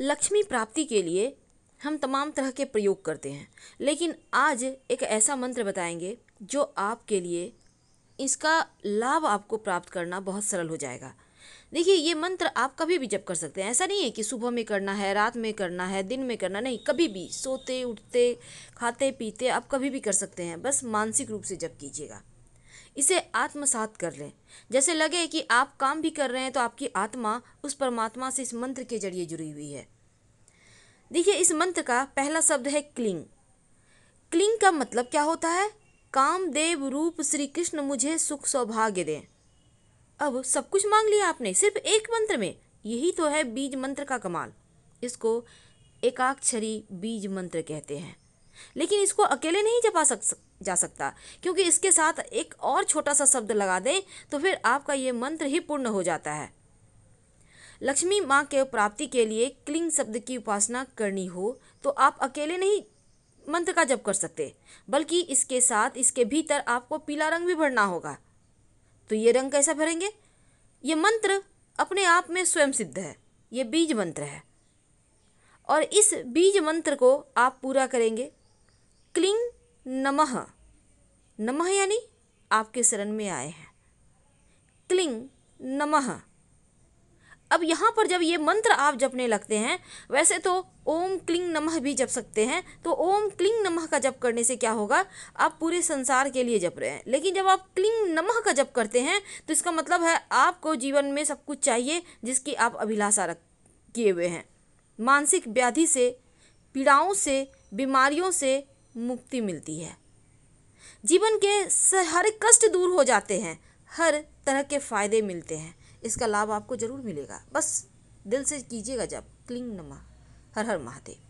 लक्ष्मी प्राप्ति के लिए हम तमाम तरह के प्रयोग करते हैं लेकिन आज एक ऐसा मंत्र बताएंगे जो आपके लिए इसका लाभ आपको प्राप्त करना बहुत सरल हो जाएगा देखिए ये मंत्र आप कभी भी जप कर सकते हैं ऐसा नहीं है कि सुबह में करना है रात में करना है दिन में करना नहीं कभी भी सोते उठते खाते पीते आप कभी भी कर सकते हैं बस मानसिक रूप से जप कीजिएगा इसे आत्मसात कर लें जैसे लगे कि आप काम भी कर रहे हैं तो आपकी आत्मा उस परमात्मा से इस मंत्र के जरिए जुड़ी हुई है देखिए इस मंत्र का पहला शब्द है क्लिंग क्लिंग का मतलब क्या होता है कामदेव रूप श्री कृष्ण मुझे सुख सौभाग्य दें अब सब कुछ मांग लिया आपने सिर्फ एक मंत्र में यही तो है बीज मंत्र का कमाल इसको एकाक्षरी बीज मंत्र कहते हैं लेकिन इसको अकेले नहीं जपा सक जा सकता क्योंकि इसके साथ एक और छोटा सा शब्द लगा दें तो फिर आपका ये मंत्र ही पूर्ण हो जाता है लक्ष्मी माँ के प्राप्ति के लिए क्लिंग शब्द की उपासना करनी हो तो आप अकेले नहीं मंत्र का जप कर सकते बल्कि इसके साथ इसके भीतर आपको पीला रंग भी भरना होगा तो ये रंग कैसा भरेंगे ये मंत्र अपने आप में स्वयं सिद्ध है ये बीज मंत्र है और इस बीज मंत्र को आप पूरा करेंगे क्लिंग नमः नमः यानी आपके शरण में आए हैं क्लिंग नमः अब यहाँ पर जब ये मंत्र आप जपने लगते हैं वैसे तो ओम क्लिंग नमः भी जप सकते हैं तो ओम क्लिंग नमः का जप करने से क्या होगा आप पूरे संसार के लिए जप रहे हैं लेकिन जब आप क्लिंग नमः का जप करते हैं तो इसका मतलब है आपको जीवन में सब कुछ चाहिए जिसकी आप अभिलाषा रख किए हुए हैं मानसिक व्याधि से पीड़ाओं से बीमारियों से मुक्ति मिलती है जीवन के हर कष्ट दूर हो जाते हैं हर तरह के फ़ायदे मिलते हैं इसका लाभ आपको ज़रूर मिलेगा बस दिल से कीजिएगा जब क्लिंग नमा हर हर महादेव